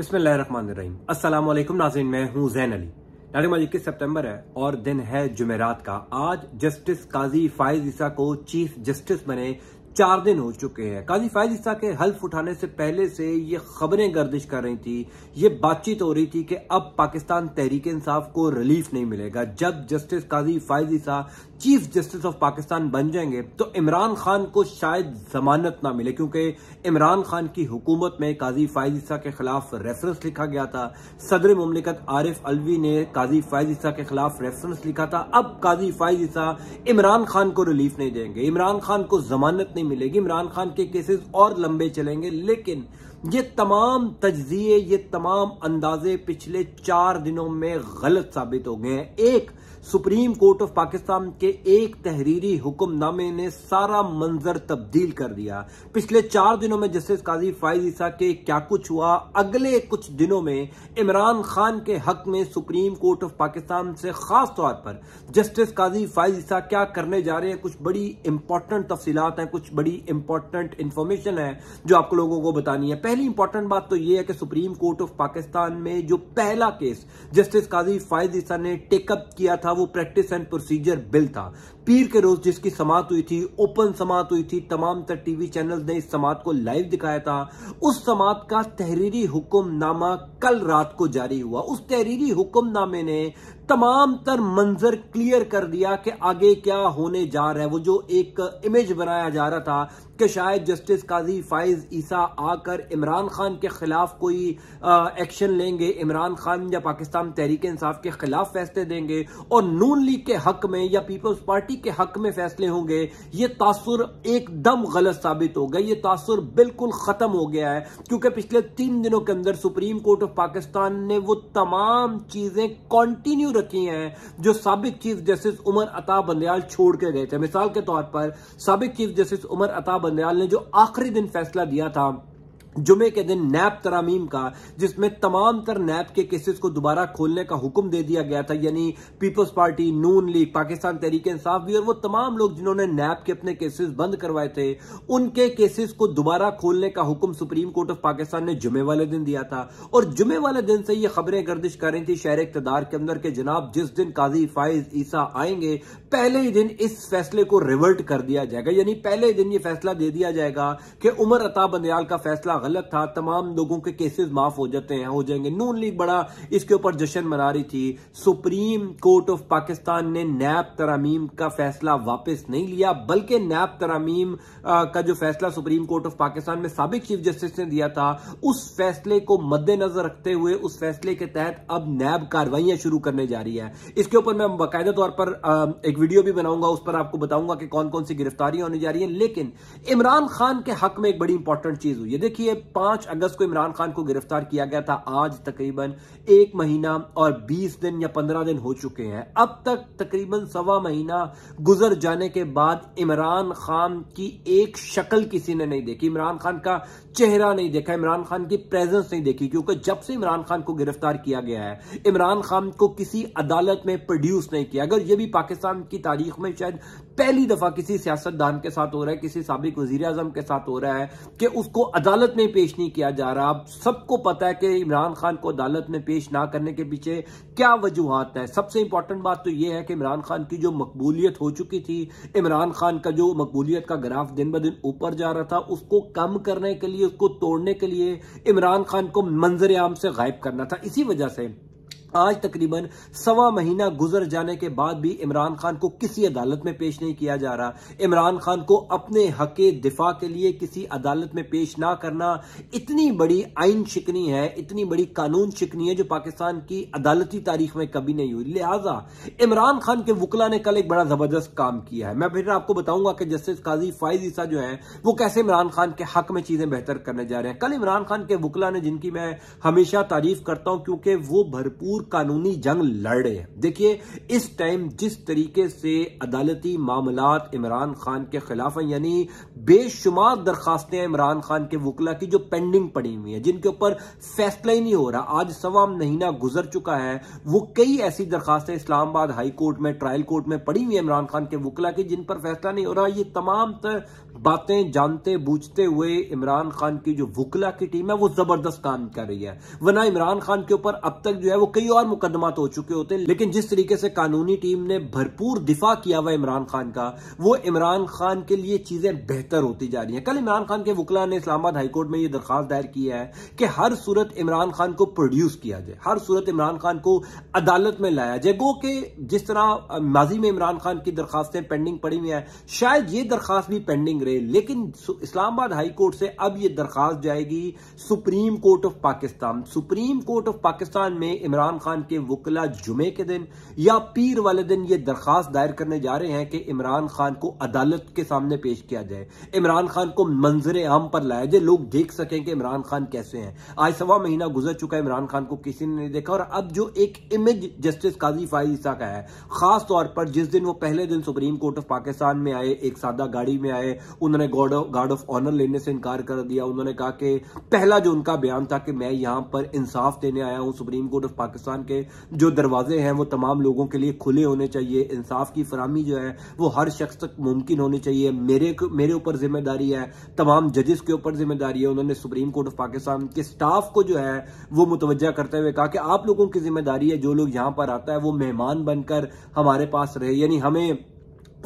अस्सलाम वालेकुम नाजिन मैं हूं जैन अली इक्कीस है और दिन है जुमेरात का आज जस्टिस काजी फायज ईसा को चीफ जस्टिस बने चार दिन हो चुके हैं काजी फायज ईसा के हल्फ उठाने से पहले से ये खबरें गर्दिश कर रही थी ये बातचीत हो रही थी कि अब पाकिस्तान तहरीक इंसाफ को रिलीफ नहीं मिलेगा जब justice Qazi Faez Isa chief justice of Pakistan बन जाएंगे तो इमरान खान को शायद जमानत ना मिले क्योंकि इमरान खान की हुकूमत में काजी फायज के खिलाफ रेफरेंस लिखा गया था सदर ममलिकत आरिफ अलवी ने काजी फायज के खिलाफ रेफरेंस लिखा था अब काजी फायज इमरान खान को रिलीफ नहीं देंगे इमरान खान को जमानत नहीं मिलेगी इमरान खान के केसेस और लंबे चलेंगे लेकिन ये तमाम तजिए ये तमाम अंदाजे पिछले चार दिनों में गलत साबित हो गए हैं एक सुप्रीम कोर्ट ऑफ पाकिस्तान के एक तहरीरी हुक्मनामे ने सारा मंजर तब्दील कर दिया पिछले चार दिनों में जस्टिस काजी फाइज ईसा के क्या कुछ हुआ अगले कुछ दिनों में इमरान खान के हक में सुप्रीम कोर्ट ऑफ पाकिस्तान से खास तौर पर जस्टिस काजी फाइज ईसा क्या करने जा रहे हैं कुछ बड़ी इंपॉर्टेंट तफसीलात हैं कुछ बड़ी इंपॉर्टेंट इंफॉर्मेशन है जो आपको लोगों को बतानी है पहली इंपॉर्टेंट बात तो यह है कि सुप्रीम कोर्ट ऑफ पाकिस्तान में जो पहला केस जस्टिस काजी फायद ईसा ने टेकअप किया था वो प्रैक्टिस एंड प्रोसीजर बिल था पीर के रोज जिसकी समात हुई थी ओपन समात हुई थी तमाम तर टीवी चैनल ने इस समात को लाइव दिखाया था उस समात का तहरीरी हुक्मनामा कल रात को जारी हुआ उस तहरीरी हुक्मनामे ने तमाम तर मंजर क्लियर कर दिया कि आगे क्या होने जा रहा है वो जो एक इमेज बनाया जा रहा था कि शायद जस्टिस काजी फाइज ईसा आकर इमरान खान के खिलाफ कोई एक्शन लेंगे इमरान खान या पाकिस्तान तहरीक इंसाफ के खिलाफ फैसले देंगे और नून लीग के हक में या पीपल्स पार्टी के हक में फैसले होंगे ये तासुर एकदम गलत साबित हो गया ये तासुर बिल्कुल खत्म हो गया है क्योंकि पिछले तीन दिनों के अंदर सुप्रीम कोर्ट ऑफ पाकिस्तान ने वो तमाम चीजें कॉन्टिन्यू रखी हैं जो सबक चीफ जस्टिस उमर अता बंदयाल छोड़ के गए थे मिसाल के तौर पर सबक चीफ जस्टिस उमर अता बंदयाल ने जो आखिरी दिन फैसला दिया था जुमे के दिन नैब तरामीम का जिसमें तमाम तर नैब के केसेस को दोबारा खोलने का हुक्म दे दिया गया था यानी Peoples Party Noon League Pakistan Tehreek Insaf भी और वो तमाम लोग जिन्होंने नैब के अपने केसेस बंद करवाए थे उनके केसेस को दोबारा खोलने का हुक्म सुप्रीम कोर्ट ऑफ पाकिस्तान ने जुमे वाले दिन दिया था और जुमे वाले दिन से ये खबरें गर्दिश कर रही थी शहर इकतदार के अंदर के जनाब जिस दिन काजी फाइज ईसा आएंगे पहले ही दिन इस फैसले को रिवर्ट कर दिया जाएगा यानी पहले ही दिन ये फैसला दे दिया जाएगा कि उमर अता बंदयाल का फैसला गलत था तमाम लोगों के केसेस माफ हो जाते हैं हो जाएंगे नून लीग बड़ा इसके ऊपर जश्न मना रही थी सुप्रीम कोर्ट ऑफ पाकिस्तान ने नैब तरामीम का फैसला वापस नहीं लिया बल्कि नैब तरामीम का जो फैसला सुप्रीम कोर्ट ऑफ पाकिस्तान में सबक चीफ जस्टिस ने दिया था उस फैसले को मद्देनजर रखते हुए उस फैसले के तहत अब नैब कार्रवाइयां शुरू करने जा रही है इसके ऊपर मैं बाकायदा तौर पर एक वीडियो भी बनाऊंगा उस पर आपको बताऊंगा कि कौन कौन सी गिरफ्तारियां होने जा रही है लेकिन इमरान खान के हक में एक बड़ी इंपॉर्टेंट चीज हुई है देखिए लिए पांच अगस्त को इमरान खान को गिरफ्तार किया गया था आज तकरीबन एक महीना और बीस दिन या पंद्रह दिन हो चुके हैं अब तक तकरीबन सवा महीना गुजर जाने के बाद इमरान खान की एक शक्ल किसी ने नहीं देखी इमरान खान का चेहरा नहीं देखा इमरान खान की प्रेजेंस नहीं देखी क्योंकि जब से इमरान खान को गिरफ्तार किया गया है इमरान खान को किसी अदालत में प्रोड्यूस नहीं किया अगर यह भी पाकिस्तान की तारीख में शायद पहली दफा किसी सियासतदान के साथ हो रहा है किसी सबक वजीर के साथ हो रहा है कि उसको अदालत में पेश नहीं किया जा रहा सबको पता है कि इमरान खान को अदालत में पेश ना करने के पीछे क्या वजूहत है सबसे इंपॉर्टेंट बात तो यह है कि इमरान खान की जो मकबूलियत हो चुकी थी इमरान खान का जो मकबूलियत का ग्राफ दिन ब दिन ऊपर जा रहा था उसको कम करने के लिए उसको तोड़ने के लिए इमरान खान को मंजर आम से गायब करना था इसी वजह से आज तकरीबन सवा महीना गुजर जाने के बाद भी इमरान खान को किसी अदालत में पेश नहीं किया जा रहा इमरान खान को अपने हक दिफा के लिए किसी अदालत में पेश ना करना इतनी बड़ी आइन शिकनी है इतनी बड़ी कानून शिकनी है जो पाकिस्तान की अदालती तारीख में कभी नहीं हुई लिहाजा इमरान खान के वकला ने कल एक बड़ा जबरदस्त काम किया है मैं फिर आपको बताऊंगा कि जस्टिस काजी फाइज ईसा जो है वो कैसे इमरान खान के हक में चीजें बेहतर करने जा रहे हैं कल इमरान खान के वकला ने जिनकी मैं हमेशा तारीफ करता हूं क्योंकि वो भरपूर पुर कानूनी जंग लड़ रहे हैं देखिए इस टाइम जिस तरीके से अदालती मामला इमरान खान के खिलाफ है यानी बेशुमार दरखास्तें इमरान खान के वकला की जो पेंडिंग पड़ी हुई है जिनके ऊपर फैसला ही नहीं हो रहा आज सवा महीना गुजर चुका है वो कई ऐसी दरखास्तें इस्लामाबाद हाई कोर्ट में ट्रायल कोर्ट में पड़ी हुई है इमरान खान के वकला की जिन पर फैसला नहीं हो रहा ये तमाम बातें जानते बूझते हुए इमरान खान की जो वकला की टीम है वो जबरदस्त काम कर रही है वना इमरान खान के ऊपर अब तक जो है वो कई कई और मुकदमा तो हो चुके होते लेकिन जिस तरीके से कानूनी टीम ने भरपूर दिफा किया हुआ इमरान खान का वो इमरान खान के लिए चीजें बेहतर होती जा रही हैं कल इमरान खान के वकला ने इस्लामाबाद हाईकोर्ट में यह दरखास्त दायर किया है कि हर सूरत इमरान खान को प्रोड्यूस किया जाए हर सूरत इमरान खान को अदालत में लाया जाए गो के जिस तरह माजी में इमरान खान की दरखास्तें पेंडिंग पड़ी हुई हैं शायद ये दरखास्त भी पेंडिंग रहे लेकिन इस्लामाबाद हाईकोर्ट से अब यह दरखास्त जाएगी supreme court of Pakistan supreme court of Pakistan में इमरान खान के वकला जुमे के दिन या पीर वाले दिन ये दरखास्त दायर करने जा रहे हैं कि इमरान खान को अदालत के सामने पेश किया जाए इमरान खान को मंजर आम पर लाया जाए लोग देख सकें कि इमरान खान कैसे हैं आज सवा महीना गुजर चुका है इमरान खान को किसी ने नहीं देखा और अब जो एक इमेज जस्टिस काजी फाइज ईसा का है खास तौर पर जिस दिन वो पहले दिन सुप्रीम कोर्ट ऑफ पाकिस्तान में आए एक सादा गाड़ी में आए उन्होंने गार्ड ऑफ ऑनर लेने से इनकार कर दिया उन्होंने कहा कि पहला जो उनका बयान था कि मैं यहां पर इंसाफ देने आया हूं supreme court of Pakistan Pakistan के जो दरवाजे हैं वो तमाम लोगों के लिए खुले होने चाहिए इंसाफ की फरहमी जो है वो हर शख्स तक मुमकिन होनी चाहिए मेरे मेरे ऊपर जिम्मेदारी है तमाम जजेस के ऊपर जिम्मेदारी है उन्होंने सुप्रीम कोर्ट ऑफ पाकिस्तान के स्टाफ को जो है वो मुतवजा करते हुए कहा कि आप लोगों की जिम्मेदारी है जो लोग यहाँ पर आता है वो मेहमान बनकर हमारे पास रहे यानी हमें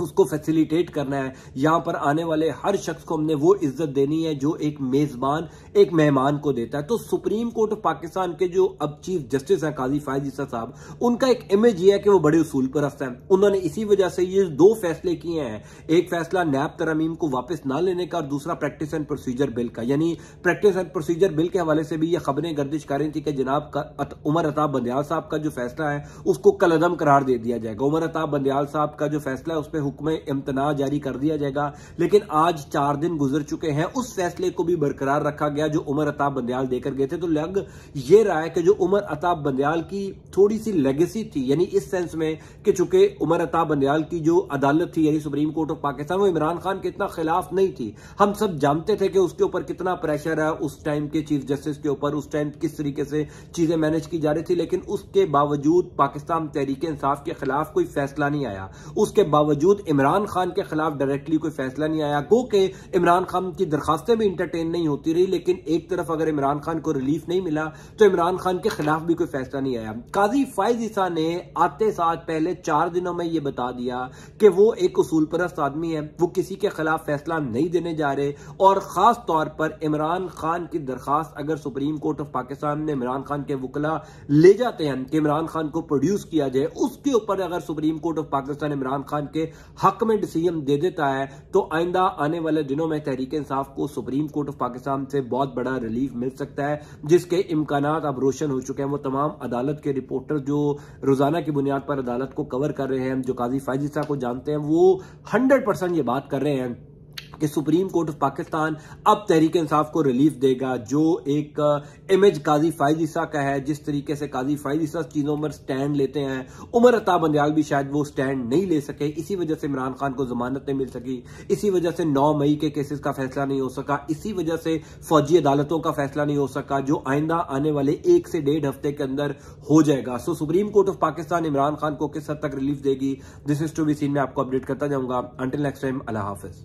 उसको फैसिलिटेट करना है यहाँ पर आने वाले हर शख्स को हमने वो इज्जत देनी है जो एक मेजबान एक मेहमान को देता है तो सुप्रीम कोर्ट ऑफ पाकिस्तान के जो अब चीफ जस्टिस हैं काजी फायद ईसा साहब उनका एक इमेज ये है कि वो बड़े उसूल पर रस्ता है उन्होंने इसी वजह से ये दो फैसले किए हैं एक फैसला नैब तरमीम को वापस ना लेने का और दूसरा प्रैक्टिस एंड प्रोसीजर बिल का यानी प्रैक्टिस एंड प्रोसीजर बिल के हवाले से भी ये खबरें गर्दिश कर रही थी कि जनाब का उमर अताब बंदयाल साहब का जो फैसला है उसको कलदम करार दे दिया जाएगा उमर अताब बंदयाल साहब का जो फैसला है उस पर हुक्म इम्तना जारी कर दिया जाएगा लेकिन आज चार दिन गुजर चुके हैं उस फैसले को भी बरकरार रखा गया जो उमर अताब बंदयाल देकर गए थे तो लग ये राय कि जो उमर अताब बंदयाल की थोड़ी सी लेगेसी थी यानी इस सेंस में कि चूंकि उमर अताब बनियाल की जो अदालत थी यानी सुप्रीम कोर्ट ऑफ पाकिस्तान वो इमरान खान के इतना खिलाफ नहीं थी हम सब जानते थे कि उसके ऊपर कितना प्रेशर है उस टाइम के चीफ जस्टिस के ऊपर उस टाइम किस तरीके से चीजें मैनेज की जा रही थी लेकिन उसके बावजूद पाकिस्तान तहरीक इंसाफ के खिलाफ कोई फैसला नहीं आया उसके बावजूद इमरान खान के खिलाफ डायरेक्टली कोई फैसला नहीं आया गो के इमरान खान की दरखास्तें भी इंटरटेन नहीं होती रही लेकिन एक तरफ अगर इमरान खान को रिलीफ नहीं मिला तो इमरान खान के खिलाफ भी कोई फैसला नहीं आया काजी फाइज ईसा ने आते साथ पहले चार दिनों में ये बता दिया कि वो एक उसूल परस्त आदमी है वो किसी के खिलाफ फैसला नहीं देने जा रहे और खास तौर पर इमरान खान की दरखास्त अगर सुप्रीम कोर्ट ऑफ पाकिस्तान ने इमरान खान के वकला ले जाते हैं कि इमरान खान को प्रोड्यूस किया जाए उसके ऊपर अगर supreme court of Pakistan Imran Khan के हक में डिसीजन दे देता है तो आइंदा आने वाले दिनों में तहरीक इंसाफ को सुप्रीम कोर्ट ऑफ पाकिस्तान से बहुत बड़ा रिलीफ मिल सकता है जिसके इम्कान अब रोशन हो चुके हैं वो तमाम अदालत के रिपोर्ट रिपोर्टर जो रोज़ाना की बुनियाद पर अदालत को कवर कर रहे हैं जो काजी फायजी साहब को जानते हैं वो हंड्रेड परसेंट ये बात कर रहे हैं कि सुप्रीम कोर्ट ऑफ पाकिस्तान अब तहरीक इंसाफ को रिलीफ देगा जो एक इमेज काजी फाइज ईसा का है जिस तरीके से काजी फायदिशा ईसा चीज़ों पर स्टैंड लेते हैं उमर अता बंदयाल भी शायद वो स्टैंड नहीं ले सके इसी वजह से इमरान खान को जमानत नहीं मिल सकी इसी वजह से नौ मई के केसेस का फैसला नहीं हो सका इसी वजह से फौजी अदालतों का फैसला नहीं हो सका जो आइंदा आने वाले एक से डेढ़ हफ्ते के अंदर हो जाएगा so supreme court of Pakistan Imran Khan को किस हद तक रिलीफ देगी this is to be seen में आपको अपडेट करता जाऊंगा अंटिल नेक्स्ट टाइम अल्लाह हाफिज